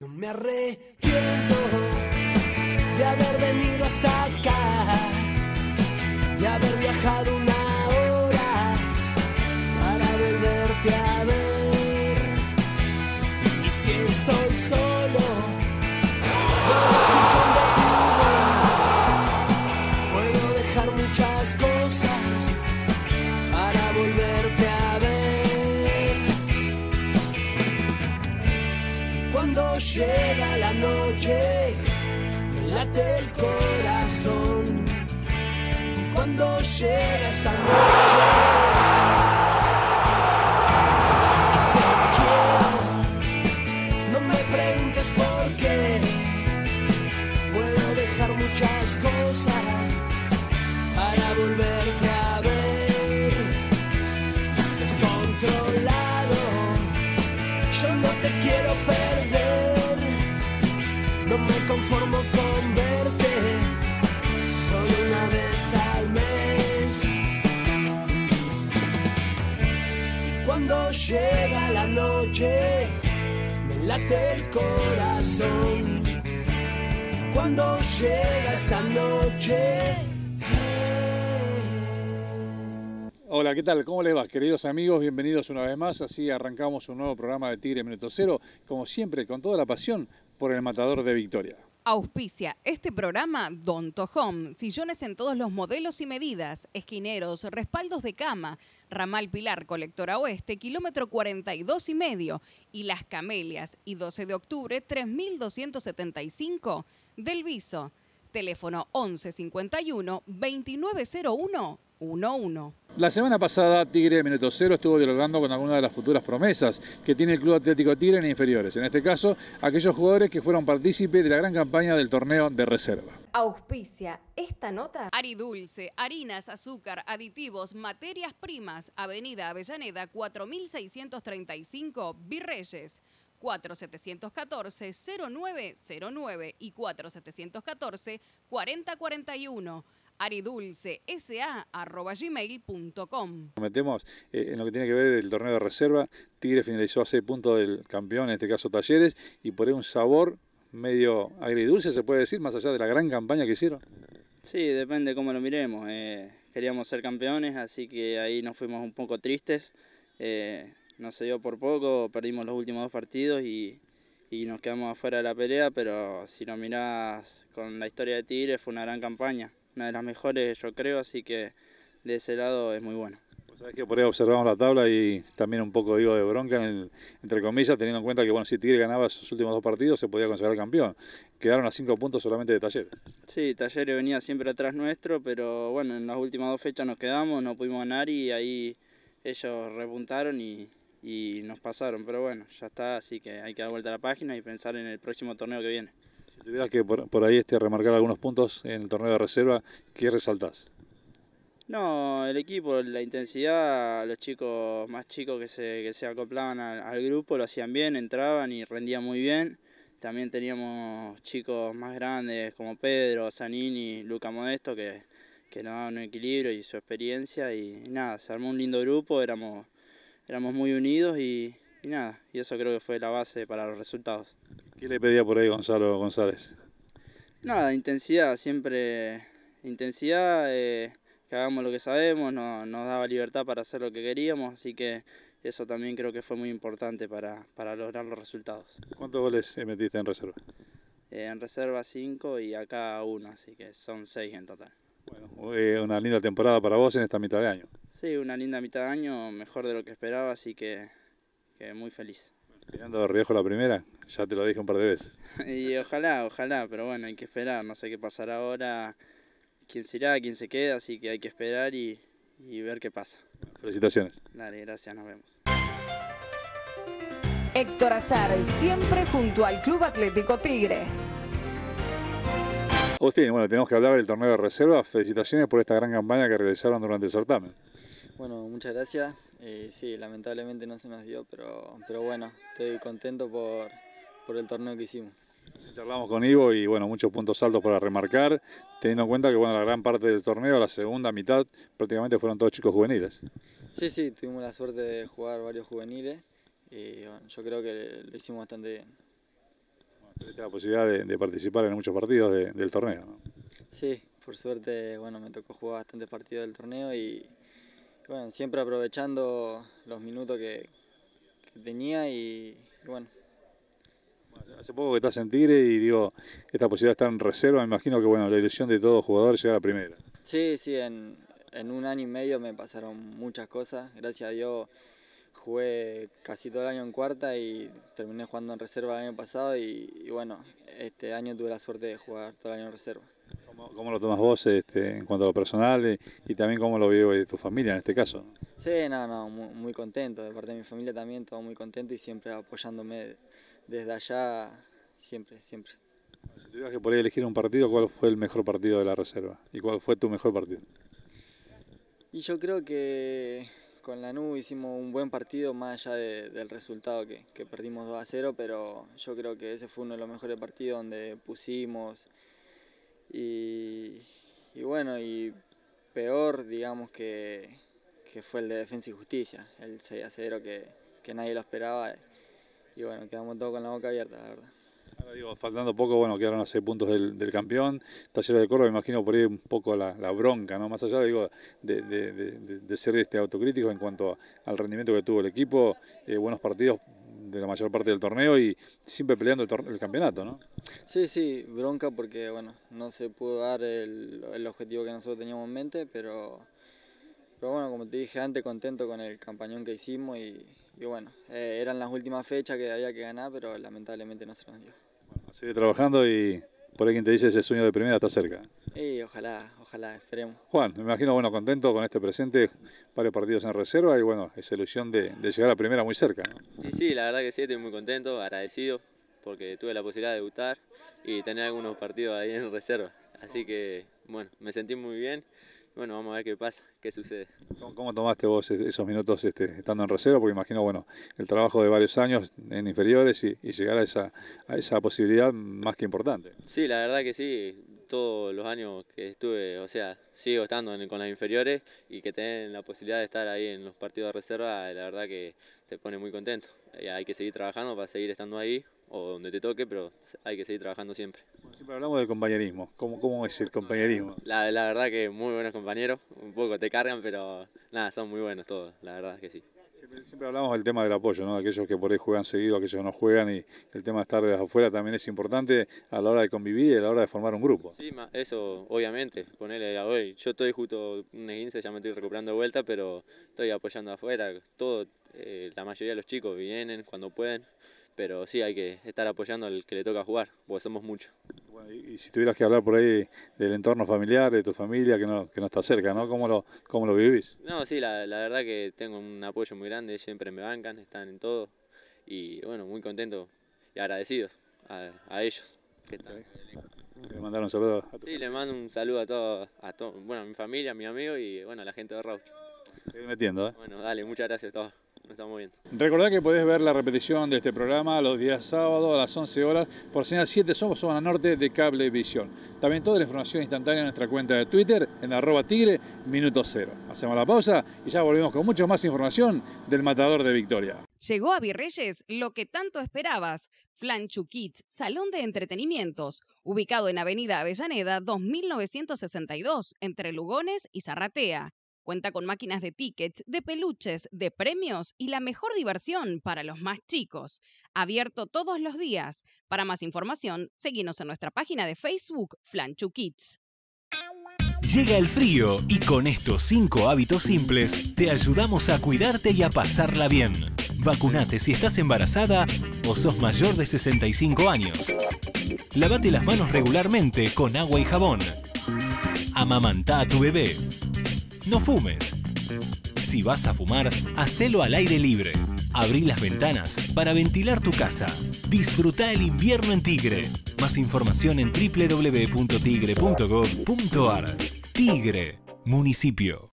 No me arrepiento de haber venido hasta acá, de haber viajado el corazón. cuando llega esa noche. del corazón. cuando llega esta noche. Hola, ¿qué tal? ¿Cómo les vas, queridos amigos? Bienvenidos una vez más. Así arrancamos un nuevo programa de Tigre Minuto Cero, como siempre, con toda la pasión por el matador de Victoria. Auspicia este programa Don Home, sillones en todos los modelos y medidas, esquineros, respaldos de cama, ramal Pilar, colectora oeste, kilómetro 42 y medio, y Las Camelias, y 12 de octubre, 3275 del Viso. Teléfono 1151 2901 1-1. La semana pasada Tigre Minuto Cero estuvo dialogando con algunas de las futuras promesas que tiene el Club Atlético Tigre en inferiores, en este caso aquellos jugadores que fueron partícipes de la gran campaña del torneo de reserva. Auspicia esta nota. Ari Dulce, harinas, azúcar, aditivos, materias primas, Avenida Avellaneda 4635, Virreyes. 4714-0909 y 4714-4041 aridulcesa.gmail.com. Nos metemos eh, en lo que tiene que ver el torneo de reserva. Tigre finalizó a 6 puntos del campeón, en este caso Talleres, y por ahí un sabor medio agridulce, se puede decir, más allá de la gran campaña que hicieron. Sí, depende cómo lo miremos. Eh, queríamos ser campeones, así que ahí nos fuimos un poco tristes. Eh, no se dio por poco, perdimos los últimos dos partidos y, y nos quedamos afuera de la pelea, pero si lo mirás con la historia de Tigre fue una gran campaña una de las mejores yo creo, así que de ese lado es muy bueno. Pues sabes que por ahí observamos la tabla y también un poco digo de bronca, en el, entre comillas, teniendo en cuenta que bueno, si Tigre ganaba sus últimos dos partidos se podía consagrar campeón. Quedaron a cinco puntos solamente de Talleres. Sí, Talleres venía siempre atrás nuestro, pero bueno, en las últimas dos fechas nos quedamos, no pudimos ganar y ahí ellos repuntaron y, y nos pasaron. Pero bueno, ya está, así que hay que dar vuelta a la página y pensar en el próximo torneo que viene. Si tuvieras que por, ahí este, remarcar algunos puntos en el torneo de reserva, ¿qué resaltas? No, el equipo, la intensidad, los chicos más chicos que se, que acoplaban al, grupo lo hacían bien, entraban y rendían muy bien. También teníamos chicos más grandes como Pedro, Zanini, Luca Modesto, que, que nos daban un equilibrio y su experiencia. Y, nada, se armó un lindo grupo, éramos, éramos muy unidos y, y nada, y eso creo que fue la base para los resultados. ¿Qué le pedía por ahí Gonzalo González? Nada, intensidad, siempre intensidad, eh, que hagamos lo que sabemos, no, nos daba libertad para hacer lo que queríamos, así que eso también creo que fue muy importante para, lograr los resultados. ¿Cuántos goles metiste en reserva? Eh, en reserva cinco y acá uno, así que son seis en total. Bueno, eh, una linda temporada para vos en esta mitad de año. Sí, una linda mitad de año, mejor de lo que esperaba, así que que muy feliz. mirando de riesgo la primera, ya te lo dije un par de veces. y ojalá, ojalá, pero bueno, hay que esperar, no sé qué pasará ahora, quién será, quién se queda, así que hay que esperar y, y ver qué pasa. Felicitaciones. Dale, gracias, nos vemos. Héctor Azar, siempre junto al Club Atlético Tigre. Agustín, bueno, tenemos que hablar del torneo de reserva. Felicitaciones por esta gran campaña que realizaron durante el certamen. Bueno, muchas gracias. Eh, sí, lamentablemente no se nos dio, pero, pero bueno, estoy contento por, el torneo que hicimos. Sí, charlamos con Ivo y bueno, muchos puntos altos para remarcar, teniendo en cuenta que bueno, la gran parte del torneo, la segunda mitad, prácticamente fueron todos chicos juveniles. Sí, sí, tuvimos la suerte de jugar varios juveniles y yo creo que lo hicimos bastante bien. tuviste la posibilidad de, participar en muchos partidos del torneo, Sí, por suerte, bueno, me tocó jugar bastantes partidos del torneo y, bueno, siempre aprovechando los minutos que, tenía y, bueno. Hace poco que estás en Tigre y digo, esta posibilidad está en reserva, me imagino que bueno, la ilusión de todo jugador es llegar a primera. Sí, sí, en, en un año y medio me pasaron muchas cosas, gracias a Dios jugué casi todo el año en cuarta y terminé jugando en reserva el año pasado y bueno, este año tuve la suerte de jugar todo el año en reserva. ¿Cómo, lo tomas vos este, en cuanto a lo personal y, también cómo lo vive tu familia en este caso? Sí, no, no, muy, contento. De parte de mi familia también, todo muy contento y siempre apoyándome desde allá, siempre, siempre. Si tuvieras que por elegir un partido, ¿cuál fue el mejor partido de la reserva? ¿Y cuál fue tu mejor partido? Y yo creo que con la nube hicimos un buen partido más allá del resultado que, que, perdimos 2 a 0, pero yo creo que ese fue uno de los mejores partidos donde pusimos, y, bueno, y peor, digamos, que, que, fue el de Defensa y Justicia, el 6 a 0 que, nadie lo esperaba. Y bueno, quedamos todos con la boca abierta, la verdad. faltando poco, bueno, quedaron a seis puntos del, del campeón. Talleres de coro me imagino por ahí un poco la, bronca, ¿no? Más allá, digo, de, ser este autocrítico en cuanto al rendimiento que tuvo el equipo, eh, buenos partidos de la mayor parte del torneo y siempre peleando el, campeonato, ¿no? Sí, sí, bronca porque, bueno, no se pudo dar el, objetivo que nosotros teníamos en mente, pero, pero bueno, como te dije antes, contento con el campañón que hicimos y, bueno, eh, eran las últimas fechas que había que ganar, pero lamentablemente no se nos dio. Bueno, sigue trabajando y por ahí quien te dice ese sueño de primera está cerca. Sí, ojalá, ojalá, esperemos. Juan, me imagino, bueno, contento con este presente, varios partidos en reserva y bueno, esa ilusión de, llegar a primera muy cerca. sí, la verdad que sí, estoy muy contento, agradecido, porque tuve la posibilidad de debutar y tener algunos partidos ahí en reserva. Así que, bueno, me sentí muy bien bueno, vamos a ver qué pasa, qué sucede. ¿Cómo, tomaste vos esos minutos este, estando en reserva? Porque imagino, bueno, el trabajo de varios años en inferiores y, llegar a esa, a esa posibilidad más que importante. Sí, la verdad que sí, todos los años que estuve, o sea, sigo estando con las inferiores y que tengan la posibilidad de estar ahí en los partidos de reserva, la verdad que te pone muy contento. Y hay que seguir trabajando para seguir estando ahí o donde te toque, pero hay que seguir trabajando siempre. siempre hablamos del compañerismo. ¿Cómo, cómo es el compañerismo? La, la, verdad que muy buenos compañeros. Un poco te cargan, pero nada, son muy buenos todos. La verdad que sí. Siempre, hablamos del tema del apoyo, ¿no? Aquellos que por ahí juegan seguido, aquellos que no juegan y el tema de estar de afuera también es importante a la hora de convivir y a la hora de formar un grupo. Sí, eso obviamente. ponerle a hoy. Yo estoy justo un 15, ya me estoy recuperando de vuelta, pero estoy apoyando afuera. Todo, eh, la mayoría de los chicos vienen cuando pueden pero sí hay que estar apoyando al que le toca jugar, porque somos muchos. y, si tuvieras que hablar por ahí del entorno familiar, de tu familia, que no, está cerca, ¿no? ¿Cómo lo, cómo lo vivís? No, sí, la, verdad que tengo un apoyo muy grande, siempre me bancan, están en todo, y bueno, muy contento y agradecidos a, ellos. Que le mandaron un saludo a todos? Sí, le mando un saludo a todos, a todo, bueno, a mi familia, a mi amigo y bueno, a la gente de Rauch. Seguir metiendo, ¿eh? Bueno, dale, muchas gracias a todos estamos bien. Recordad que podés ver la repetición de este programa los días sábados a las 11 horas por señal 7 Somos Zona Norte de Cablevisión. También toda la información instantánea en nuestra cuenta de Twitter en arroba tigre minuto cero. Hacemos la pausa y ya volvemos con mucho más información del Matador de Victoria. Llegó a Virreyes lo que tanto esperabas. Flanchu salón de entretenimientos, ubicado en Avenida Avellaneda 2962, entre Lugones y Zarratea. Cuenta con máquinas de tickets, de peluches, de premios y la mejor diversión para los más chicos. Abierto todos los días. Para más información, seguimos en nuestra página de Facebook Flanchu Kids. Llega el frío y con estos cinco hábitos simples te ayudamos a cuidarte y a pasarla bien. Vacunate si estás embarazada o sos mayor de 65 años. Lávate las manos regularmente con agua y jabón. Amamantá a tu bebé no fumes. Si vas a fumar, hacelo al aire libre. Abrí las ventanas para ventilar tu casa. Disfruta el invierno en Tigre. Más información en www.tigre.gov.ar. Tigre, municipio.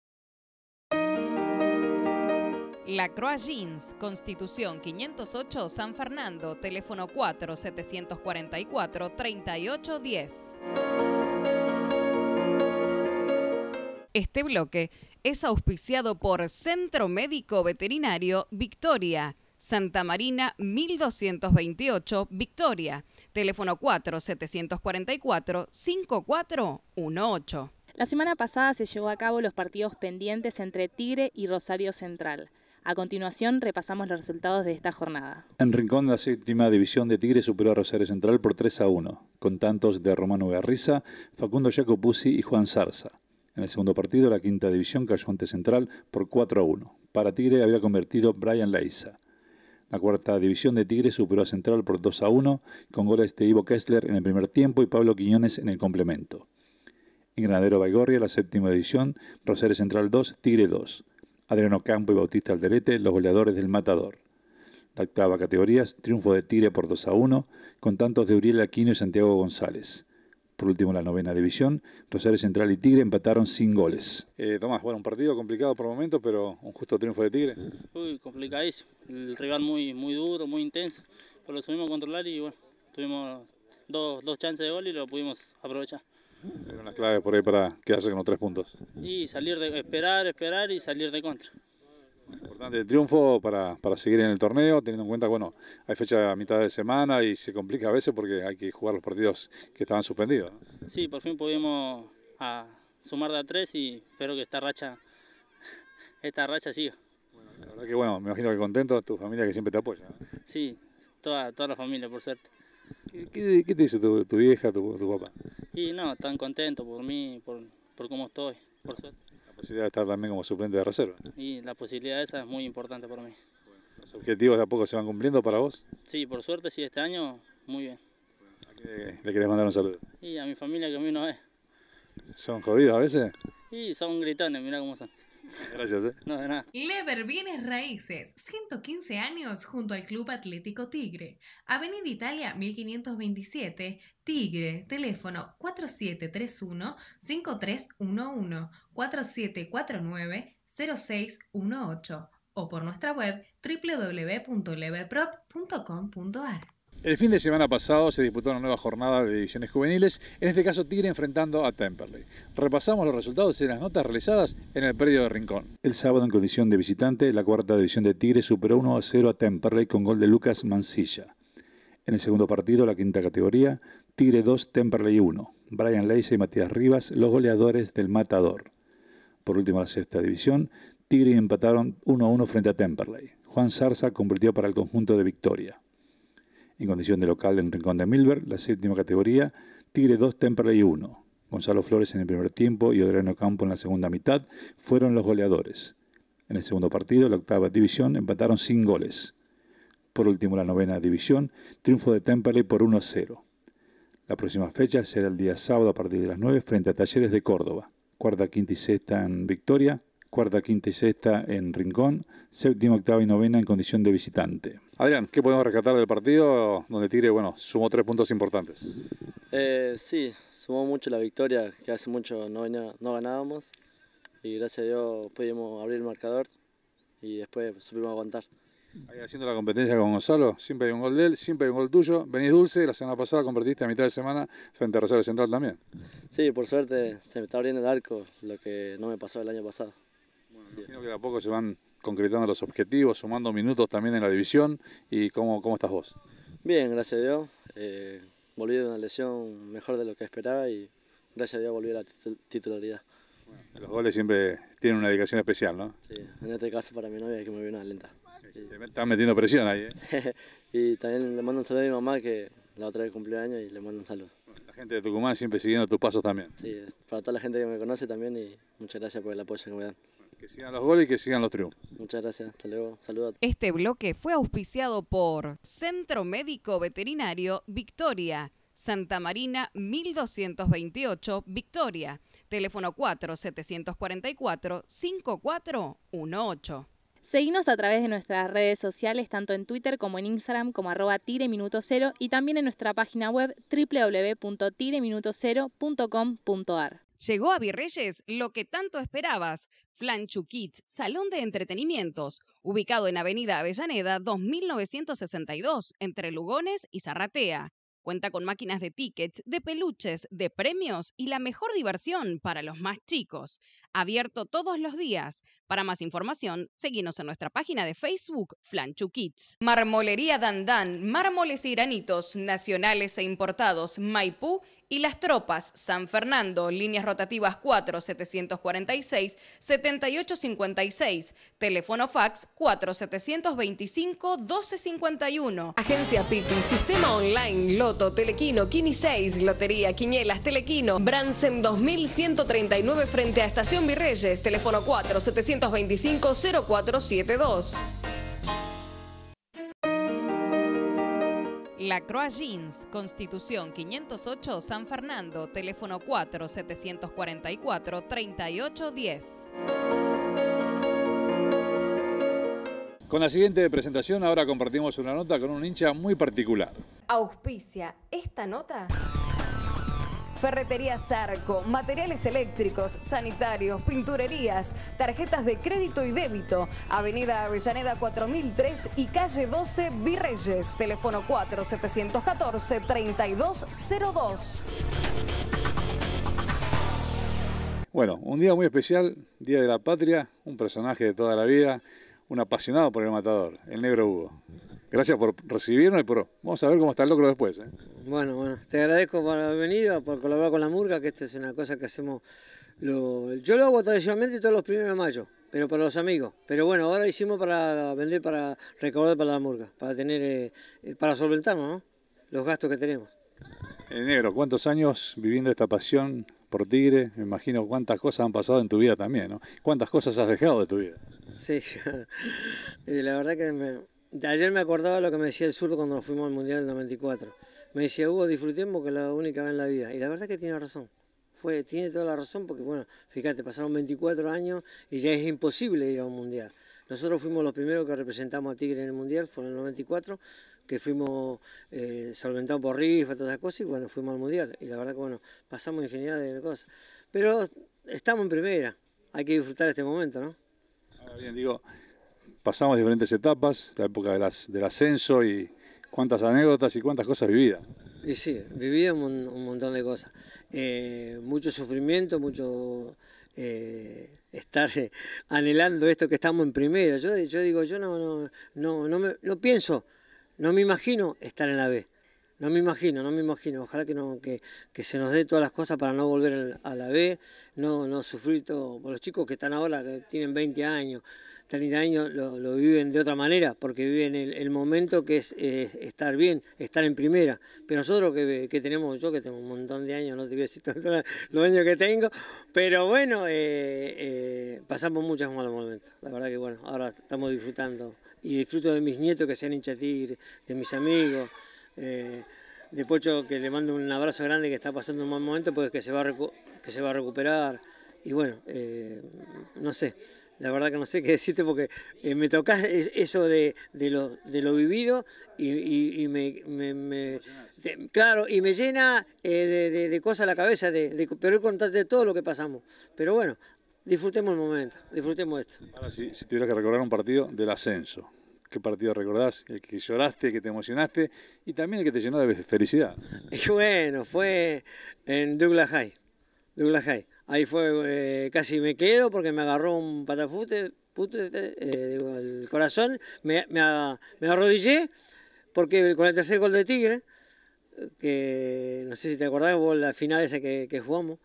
La Croix Jeans, Constitución 508, San Fernando, teléfono 4-744-3810. Este bloque es auspiciado por Centro Médico Veterinario Victoria, Santa Marina 1228 Victoria, teléfono 4-744-5418. La semana pasada se llevó a cabo los partidos pendientes entre Tigre y Rosario Central. A continuación repasamos los resultados de esta jornada. En Rincón, la séptima división de Tigre superó a Rosario Central por 3 a 1, con tantos de Romano Garriza, Facundo Jacopuzzi y Juan Zarza. En el segundo partido, la quinta división cayó ante Central por 4 a 1. Para Tigre había convertido Brian Laiza. La cuarta división de Tigre superó a Central por 2 a 1, con goles de Ivo Kessler en el primer tiempo y Pablo Quiñones en el complemento. En Granadero Baigorria, la séptima división, Rosario Central 2, Tigre 2. Adriano Campo y Bautista Alderete, los goleadores del Matador. La octava categoría, triunfo de Tigre por 2 a 1, con tantos de Uriel Aquino y Santiago González. Por último, la novena división, Rosario Central y Tigre empataron sin goles. Eh, Tomás, bueno, un partido complicado por el momento, pero un justo triunfo de Tigre. Uy, complicadísimo. El rival muy, muy duro, muy intenso, pero lo subimos a controlar y bueno, tuvimos dos, dos chances de gol y lo pudimos aprovechar. Hay una clave por ahí para quedarse con los tres puntos. Y salir de esperar, esperar y salir de contra. Importante el triunfo para, seguir en el torneo, teniendo en cuenta, bueno, hay fecha a mitad de semana y se complica a veces porque hay que jugar los partidos que estaban suspendidos. Sí, por fin pudimos ah, sumar de a tres y espero que esta racha, esta racha siga. la verdad que bueno, me imagino que contento, tu familia que siempre te apoya. Sí, toda, la familia, por suerte. ¿Qué, te dice tu, tu, vieja, tu, papá? Y no, tan contento por mí, por, por cómo estoy, por suerte posibilidad de estar también como suplente de reserva. Y la posibilidad esa es muy importante para mí. ¿Los objetivos de a poco se van cumpliendo para vos? Sí, por suerte sí, este año muy bien. le querés mandar un saludo? Y a mi familia que a mí no es. ¿Son jodidos a veces? Y son gritones, mira cómo son. Gracias, eh. No, de nada. Lever Bienes Raíces, 115 años junto al Club Atlético Tigre. Avenida Italia, 1527, Tigre, teléfono 4731-5311, 4749-0618 o por nuestra web www.leverprop.com.ar. El fin de semana pasado se disputó una nueva jornada de divisiones juveniles, en este caso Tigre enfrentando a Temperley. Repasamos los resultados y las notas realizadas en el predio de Rincón. El sábado en condición de visitante, la cuarta división de Tigre superó 1 a 0 a Temperley con gol de Lucas Mancilla. En el segundo partido, la quinta categoría, Tigre 2, Temperley 1. Brian Leise y Matías Rivas, los goleadores del Matador. Por último, la sexta división, Tigre empataron 1 a 1 frente a Temperley. Juan Zarza convirtió para el conjunto de Victoria en condición de local en Rincón de Milver, la séptima categoría, Tigre 2, Temperley 1. Gonzalo Flores en el primer tiempo y Adriano Campo en la segunda mitad fueron los goleadores. En el segundo partido, la octava división, empataron sin goles. Por último, la novena división, triunfo de Temperley por 1 a 0. La próxima fecha será el día sábado a partir de las 9 frente a Talleres de Córdoba. Cuarta, quinta y sexta en Victoria, cuarta, quinta y sexta en Rincón, séptima, octava y novena en condición de visitante. Adrián, ¿qué podemos rescatar del partido donde Tigre, bueno, sumó tres puntos importantes? Eh, sí, sumó mucho la victoria, que hace mucho no, ganábamos y gracias a Dios pudimos abrir el marcador y después supimos aguantar. Ahí haciendo la competencia con Gonzalo, siempre hay un gol de él, siempre hay un gol tuyo. Venís dulce, la semana pasada convertiste a mitad de semana frente a Rosario Central también. Sí, por suerte se me está abriendo el arco, lo que no me pasó el año pasado. Imagino que de a poco se van concretando los objetivos, sumando minutos también en la división. ¿Y cómo, cómo estás vos? Bien, gracias a Dios. Eh, volví de una lesión mejor de lo que esperaba y gracias a Dios volví a la titularidad. los goles siempre tienen una dedicación especial, ¿no? Sí, en este caso para mi novia que me vino a lenta. metiendo presión ahí, ¿eh? y también le mando un saludo a mi mamá que la otra vez cumplió año y le mando un saludo. La gente de Tucumán siempre siguiendo tus pasos también. Sí, para toda la gente que me conoce también y muchas gracias por el apoyo que me dan. Que sigan los goles y que sigan los triunfos. Muchas gracias, hasta luego, saludos. Este bloque fue auspiciado por Centro Médico Veterinario Victoria, Santa Marina 1228 Victoria, teléfono 4-744-5418. Seguimos a través de nuestras redes sociales, tanto en Twitter como en Instagram, como arroba tire cero, y también en nuestra página web www.tireminutocero.com.ar. Llegó a Virreyes lo que tanto esperabas, Flanchu Kids, salón de entretenimientos, ubicado en Avenida Avellaneda 2962, entre Lugones y Zarratea. Cuenta con máquinas de tickets, de peluches, de premios y la mejor diversión para los más chicos abierto todos los días. Para más información, seguimos en nuestra página de Facebook Flanchu Kids. Marmolería Dandán, mármoles iranitos nacionales e importados, Maipú y las tropas San Fernando, líneas rotativas 4 746 7856, teléfono fax 4 725 1251. Agencia Piti, sistema online Loto, Telequino, Kini 6, Lotería, Quiñelas, Telequino, Bransen 2139 frente a estación Estación teléfono 4-725-0472. La Croix Jeans, Constitución 508, San Fernando, teléfono 4-744-3810. Con la siguiente presentación ahora compartimos una nota con un hincha muy particular. Auspicia esta nota. Ferretería Zarco, materiales eléctricos, sanitarios, pinturerías, tarjetas de crédito y débito. Avenida Avellaneda 4003 y calle 12 Virreyes. Teléfono 4714-3202. Bueno, un día muy especial, Día de la Patria, un personaje de toda la vida, un apasionado por el matador, el negro Hugo. Gracias por recibirnos y por... Vamos a ver cómo está el locro después. ¿eh? Bueno, bueno, te agradezco por haber venido, por colaborar con la murga, que esto es una cosa que hacemos... yo lo hago tradicionalmente todos los primeros de mayo, pero para los amigos. Pero bueno, ahora lo hicimos para vender, para recordar para la murga, para tener, eh, para solventarnos, ¿no? Los gastos que tenemos. Eh, negro, ¿cuántos años viviendo esta pasión por Tigre? Me imagino cuántas cosas han pasado en tu vida también, ¿no? ¿Cuántas cosas has dejado de tu vida? Sí, la verdad que me, ayer me acordaba lo que me decía el zurdo cuando nos fuimos al Mundial del 94. Me decía, Hugo, disfrutemos que es la única vez en la vida. Y la verdad es que tiene razón. Fue, tiene toda la razón porque, bueno, fíjate, pasaron 24 años y ya es imposible ir a un Mundial. Nosotros fuimos los primeros que representamos a Tigre en el Mundial, fue en el 94, que fuimos eh, solventados por rifa, todas esas cosas, y bueno, fuimos al Mundial. Y la verdad que, bueno, pasamos infinidad de cosas. Pero estamos en primera, hay que disfrutar este momento, ¿no? Ahora bien, digo, pasamos diferentes etapas, la época las, del ascenso y cuántas anécdotas y cuántas cosas vividas. Y sí, vividas un, montón de cosas. Eh, mucho sufrimiento, mucho eh, estar eh, anhelando esto que estamos en primera. Yo, yo digo, yo no, no, no, no, me, pienso, no me imagino estar en la B. No me imagino, no me imagino. Ojalá que, que, se nos dé todas las cosas para no volver a la B, no, no sufrir todo. los chicos que están ahora, que tienen 20 años, 30 años lo, lo, viven de otra manera, porque viven el, momento que es estar bien, estar en primera. Pero nosotros que, tenemos, yo que tengo un montón de años, no te voy a decir los años que tengo, pero bueno, eh, eh, pasamos muchos malos momentos. La verdad que bueno, ahora estamos disfrutando. Y disfruto de mis nietos que sean hincha tigre, de mis amigos eh, de Pocho que le mando un abrazo grande que está pasando un mal momento, pues que se va a, que se va a recuperar. Y bueno, no sé, la verdad que no sé qué decirte porque eh, me tocas eso de, lo, vivido y, me, claro, y me llena eh, de, de, de, cosas la cabeza, de, de, pero contarte todo lo que pasamos. Pero bueno, disfrutemos el momento, disfrutemos esto. Ahora sí, si tuvieras que recordar un partido del ascenso, ¿Qué partido recordás? El que lloraste, el que te emocionaste y también el que te llenó de felicidad. bueno, fue en Douglas High. Douglas High. Ahí fue, eh, casi me quedo porque me agarró un patafute, eh, el corazón, me, me, arrodillé porque con el tercer gol de Tigre, que no sé si te acordás vos la final esa que, que jugamos,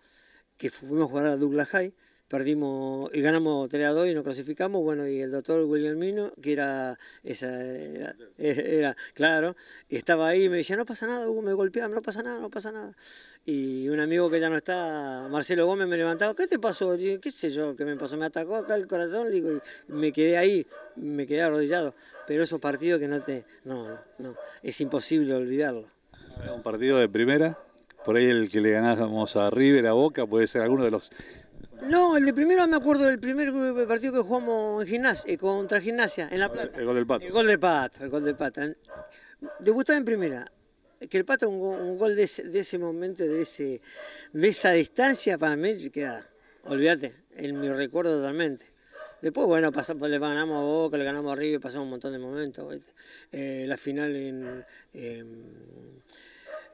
que fuimos a jugar a Douglas High, perdimos y ganamos 3 a 2 y nos clasificamos, bueno, y el doctor William Mino, que era, esa, era, claro, estaba ahí y me decía, no pasa nada, me golpeaban no pasa nada, no pasa nada. Y un amigo que ya no está, Marcelo Gómez, me levantaba, ¿qué te pasó? ¿Qué sé yo? ¿Qué me pasó? Me atacó acá el corazón, digo, y me quedé ahí, me quedé arrodillado. Pero esos partidos que no te, no, no, no es imposible olvidarlo. Un partido de primera, por ahí el que le ganábamos a River, a Boca, puede ser alguno de los no, el de primero me acuerdo del primer eh, partido que jugamos en gimnasia, eh, contra gimnasia, en La Plata. El gol del Pato. El gol del Pato, el gol de Pato. Debutaba en primera. Que el Pato un, gol, de, ese, momento, de, ese, de esa distancia, para mí queda, olvídate, en mi recuerdo totalmente. Después, bueno, pasamos, pues, le ganamos a Boca, le ganamos a River, pasamos un montón de momentos. Eh, la final en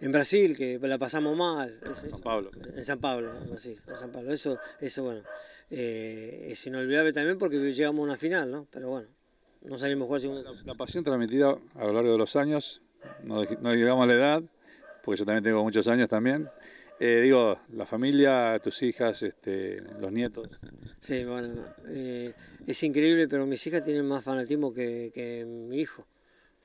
en Brasil, que la pasamos mal. En San Pablo. En San Pablo, en en San Pablo. Eso, eso bueno, eh, es inolvidable también porque llegamos a una final, ¿no? Pero bueno, no salimos jugando. La, pasión transmitida a lo largo de los años, no, llegamos a la edad, porque yo también tengo muchos años también. Eh, digo, la familia, tus hijas, este, los nietos. Sí, bueno, eh, es increíble, pero mis hijas tienen más fanatismo que mi hijo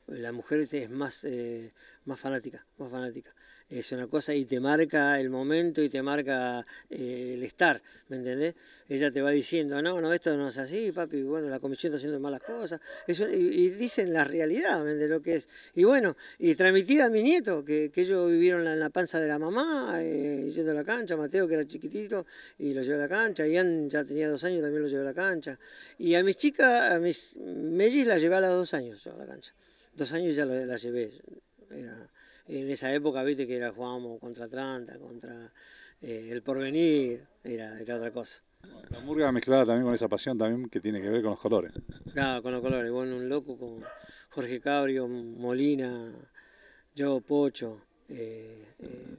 la mujer es más, eh, más fanática, más fanática. Es una cosa y te marca el momento y te marca eh, el estar, ¿me entendés? Ella te va diciendo, no, no, esto no es así, papi, bueno, la comisión está haciendo malas cosas. Eso, y, dicen la realidad de lo que es. Y bueno, y transmitida a mi nieto, que, ellos vivieron en la panza de la mamá, eh, yendo a la cancha, Mateo que era chiquitito, y lo llevó a la cancha, Ian ya tenía dos años, también lo llevó a la cancha. Y a mis chicas, a mis mellis la llevé a los dos años a la cancha dos años ya la llevé. en esa época, viste, que era, jugábamos contra Atlanta, contra eh, El Porvenir, era, otra cosa. La murga mezclada también con esa pasión también que tiene que ver con los colores. Claro, con los colores. Bueno, un loco con Jorge Cabrio, Molina, yo, Pocho. Eh, eh,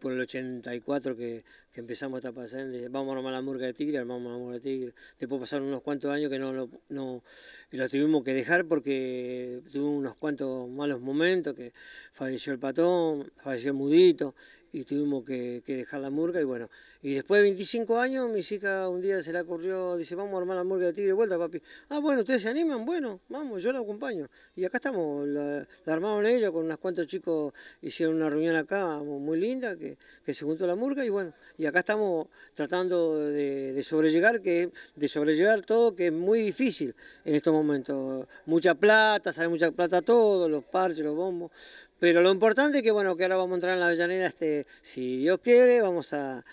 por el 84 que que empezamos esta pasando, vamos a armar la murga de tigre, armamos la murga de tigre. Después pasaron unos cuantos años que no, no, lo tuvimos que dejar porque tuvimos unos cuantos malos momentos, que falleció el patón, falleció el mudito, y tuvimos que, dejar la murga y bueno, y después de 25 años mi hija un día se la corrió, dice vamos a armar la murga de tigre vuelta papi, ah bueno, ustedes se animan, bueno, vamos, yo la acompaño, y acá estamos, la, armaron ellos con unos cuantos chicos, hicieron una reunión acá muy linda, que, que se juntó la murga y bueno, y acá estamos tratando de, sobrellevar, que, de sobrellevar todo, que es muy difícil en estos momentos. Mucha plata, sale mucha plata todo, los parches, los bombos. Pero lo importante es que bueno, que ahora vamos a entrar en la Avellaneda, este, si Dios quiere, vamos a,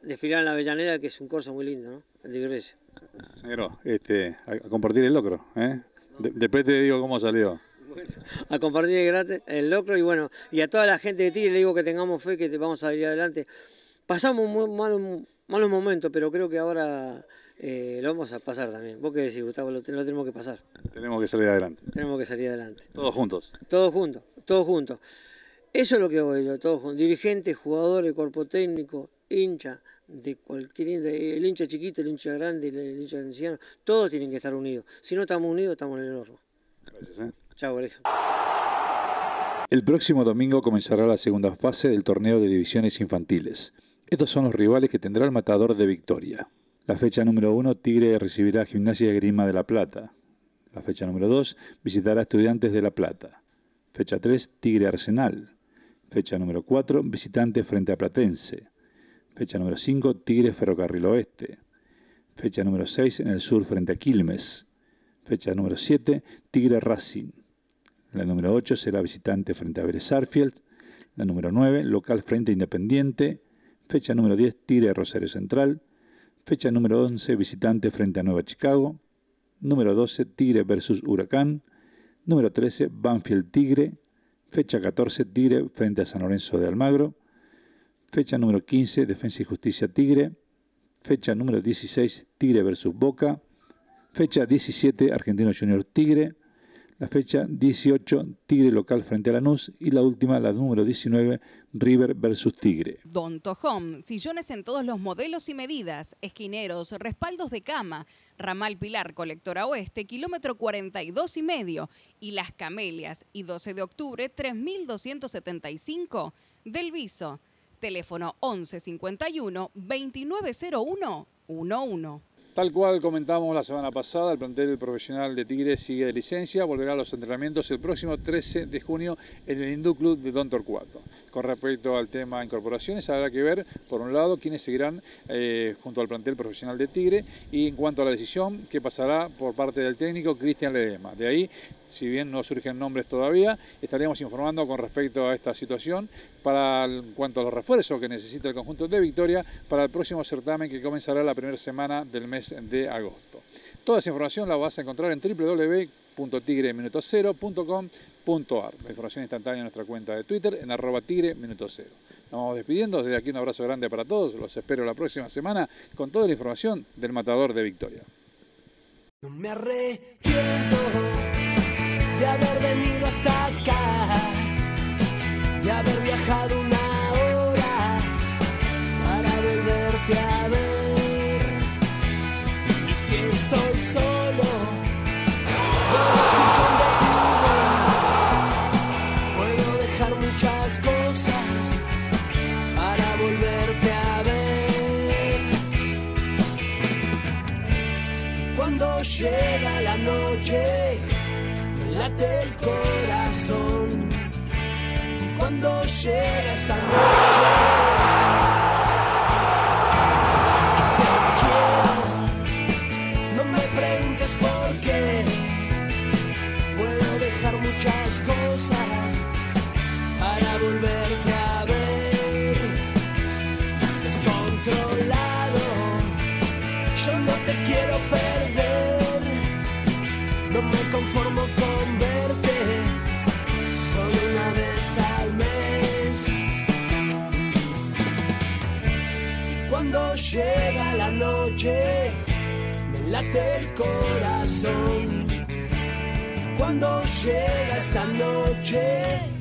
desfilar en la Avellaneda, que es un corso muy lindo, ¿no? El de Iglesia. Este, a compartir el locro, ¿eh? después te digo cómo salió. a compartir el, el locro y bueno, y a toda la gente de ti, le digo que tengamos fe que vamos a ir adelante pasamos malos, momentos, pero creo que ahora eh, lo vamos a pasar también. ¿Vos qué decís, Gustavo? Lo, tenemos que pasar. Tenemos que salir adelante. Tenemos que salir adelante. Todos juntos. Todos juntos, todos juntos. Eso es lo que voy yo, todos juntos. Dirigentes, jugadores, cuerpo técnico, hincha, de cualquier el hincha chiquito, el hincha grande, el hincha anciano, todos tienen que estar unidos. Si no estamos unidos, estamos en el horno. Gracias, eh. Chao, Alejo. El próximo domingo comenzará la segunda fase del torneo de divisiones infantiles. Estos son los rivales que tendrá el matador de victoria. La fecha número 1, Tigre recibirá Gimnasia de Grima de La Plata. La fecha número 2, visitará Estudiantes de La Plata. Fecha 3, Tigre Arsenal. Fecha número 4, visitante frente a Platense. Fecha número 5, Tigre Ferrocarril Oeste. Fecha número 6, en el sur frente a Quilmes. Fecha número 7, Tigre Racing. La número 8 será visitante frente a Vélez La número 9, local frente a Independiente. Fecha número 10, Tigre Rosario Central. Fecha número 11, Visitante frente a Nueva Chicago. Número 12, Tigre versus Huracán. Número 13, Banfield Tigre. Fecha 14, Tigre frente a San Lorenzo de Almagro. Fecha número 15, Defensa y Justicia Tigre. Fecha número 16, Tigre versus Boca. Fecha 17, Argentino Junior Tigre. La fecha 18, Tigre local frente a Lanús. Y la última, la número 19, River versus Tigre. Don Tojón, sillones en todos los modelos y medidas, esquineros, respaldos de cama, ramal Pilar, colectora oeste, kilómetro 42 y medio, y Las Camelias, y 12 de octubre, 3275, del Viso. Teléfono 1151-2901-11. Tal cual comentamos la semana pasada, el plantel profesional de Tigre sigue de licencia, volverá a los entrenamientos el próximo 13 de junio en el Hindú Club de Don Torcuato. Con respecto al tema incorporaciones, habrá que ver, por un lado, quiénes seguirán eh, junto al plantel profesional de Tigre y en cuanto a la decisión que pasará por parte del técnico Cristian Ledema. De ahí, si bien no surgen nombres todavía, estaremos informando con respecto a esta situación para en cuanto a los refuerzos que necesita el conjunto de Victoria para el próximo certamen que comenzará la primera semana del mes de agosto. Toda esa información la vas a encontrar en www.tigre-0.com. La información instantánea en nuestra cuenta de Twitter en arroba tigre minuto cero. Nos vamos despidiendo. Desde aquí un abrazo grande para todos. Los espero la próxima semana con toda la información del Matador de Victoria. haber venido hasta acá, haber viajado El corazón. cuando llegas a late el corazón. cuando llega esta noche,